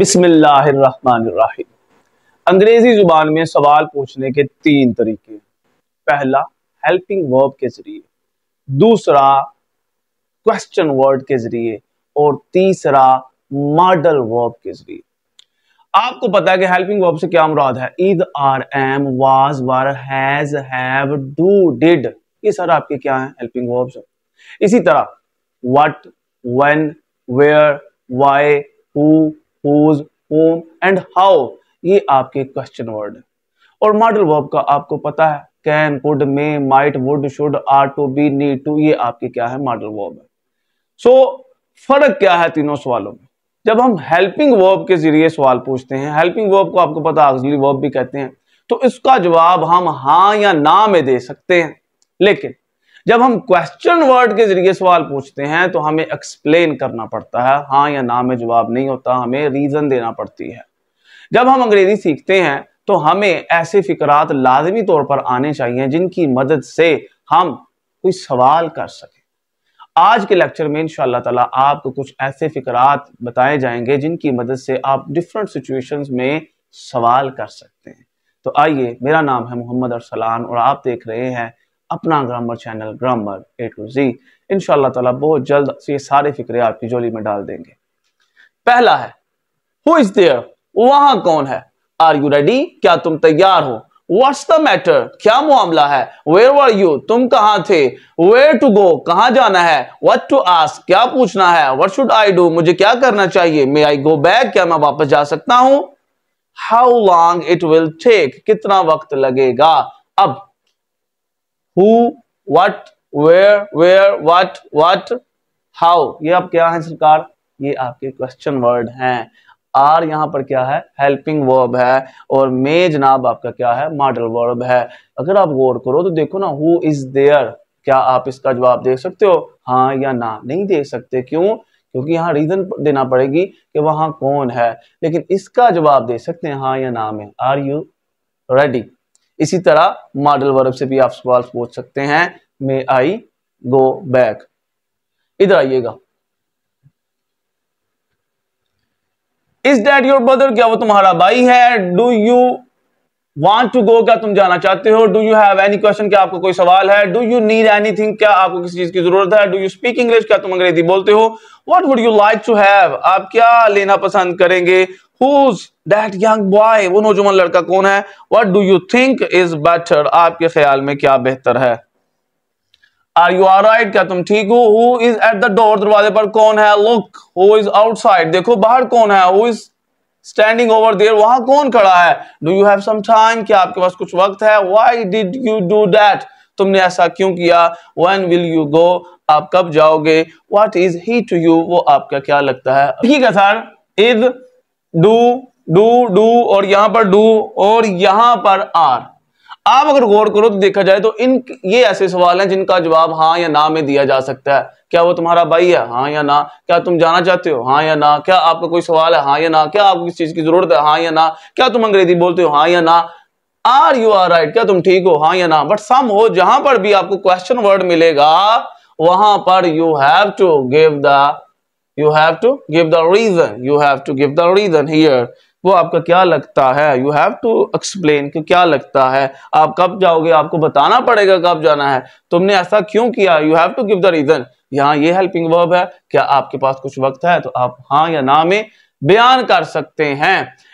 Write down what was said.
बिस्मिल्लाहिर्रहमानिर्रहीम अंग्रेजी जुबान में सवाल पूछने के तीन तरीके पहला हेल्पिंग वर्ब के जरिए दूसरा क्वेश्चन वर्ड के जरिए और तीसरा मॉडल वर्ब के जरिए आपको पता है कि हेल्पिंग वर्ब से क्या मुराद है is are am was were has have do did ये सारा आपके क्या है हेल्पिंग वर्ब्स है इसी तरह what when where why who whose whom and how ये आपके क्वेश्चन वर्ड है और मॉडल वर्ब का आपको पता है can could may might would should are to be need to ये आपके क्या है मॉडल वर्ब है सो so, फर्क क्या है तीनों सवालों में जब हम हेल्पिंग वर्ब के जरिए सवाल पूछते हैं हेल्पिंग वर्ब को आपको पता ऑक्सिलरी वर्ब भी कहते हैं तो इसका जवाब हम हाँ या ना में दे सकते हैं लेकिन जब हम क्वेश्चन वर्ड के जरिए सवाल पूछते हैं तो हमें एक्सप्लेन करना पड़ता है हाँ या ना में जवाब नहीं होता हमें रीजन देना पड़ती है जब हम अंग्रेजी सीखते हैं तो हमें ऐसे फिकरात लाजमी तौर पर आने चाहिए जिनकी मदद से हम कोई सवाल कर सकें आज के लेक्चर में इनशाला ताला आपको कुछ ऐसे फिकरात बताए जाएंगे जिनकी मदद से आप डिफरेंट सिचुएशंस में सवाल कर सकते हैं तो आइए मेरा नाम है मोहम्मद अरसलान और आप देख रहे हैं अपना grammar channel grammar A to Z इन ताला बहुत जल्द ये सारे फिक्रे आपकी जोली में डाल देंगे पहला है हु इज देयर वहां कौन है आर यू रेडी क्या तुम तैयार हो व्हाट्स द मैटर क्या मामला है वेयर वर यू तुम कहा थे वेयर टू गो कहाँ जाना है वट टू आस्क क्या पूछना है वट शुड आई डू मुझे क्या करना चाहिए मे आई गो बैक क्या मैं वापस जा सकता हूं how long it will take कितना वक्त लगेगा अब who what where where what what how ये आप क्या है सरकार ये आपके क्वेश्चन वर्ड हैं आर यहाँ पर क्या है हेल्पिंग वर्ब है और मे जनाब आपका क्या है मॉडल वर्ब है अगर आप गौर करो तो देखो ना हु इज देयर क्या आप इसका जवाब दे सकते हो हाँ या ना नहीं दे सकते क्यों क्योंकि यहाँ रीजन देना पड़ेगी कि वहां कौन है लेकिन इसका जवाब दे सकते हैं हाँ या ना में आर यू रेडी इसी तरह मॉडल वर्ब से भी आप सवाल पूछ सकते हैं मे आई गो बैक इधर आइएगा इज डैट योर ब्रदर क्या वो तुम्हारा भाई है do you want to go क्या तुम जाना चाहते हो do you have any question क्या आपको कोई सवाल है do you need anything क्या आपको किसी चीज की जरूरत है डू यू स्पीक इंग्लिश क्या तुम अंग्रेजी बोलते हो what would you like to have आप क्या लेना पसंद करेंगे Who's that young boy? वो नौजवान लड़का कौन है What do you think is better? आपके ख्याल में क्या बेहतर है Are you all right? क्या तुम ठीक हो Who is at the door? दरवाजे पर कौन है Look, who is outside? देखो बाहर कौन है Who is standing over there वहां कौन खड़ा है डू यू हैव समाइम क्या आपके पास कुछ वक्त है why did you do that तुमने ऐसा क्यों किया वन विल यू गो आप कब जाओगे what is he to you वो आपका क्या लगता है ठीक है sir is do do do और यहां पर डू और यहां पर आर आप अगर गौर करो तो देखा जाए तो इन ये ऐसे सवाल हैं जिनका जवाब हाँ या ना में दिया जा सकता है क्या वो तुम्हारा भाई है हाँ या ना क्या तुम जाना चाहते हो हाँ या ना क्या आपका कोई सवाल है हाँ या ना क्या आपको किस चीज की जरूरत है हाँ या ना क्या तुम अंग्रेजी बोलते हो हाँ या ना आर यू आर राइट क्या तुम ठीक हो हाँ या ना बट सम हो जहां पर भी आपको क्वेश्चन वर्ड मिलेगा वहां पर you have to give the you have to give the reason you have to give the reason here वो आपका क्या लगता है यू हैव टू एक्सप्लेन कि क्या लगता है आप कब जाओगे आपको बताना पड़ेगा कब जाना है तुमने ऐसा क्यों किया you have to give the reason यहाँ ये हेल्पिंग वर्ब है क्या आपके पास कुछ वक्त है तो आप हाँ या ना में बयान कर सकते हैं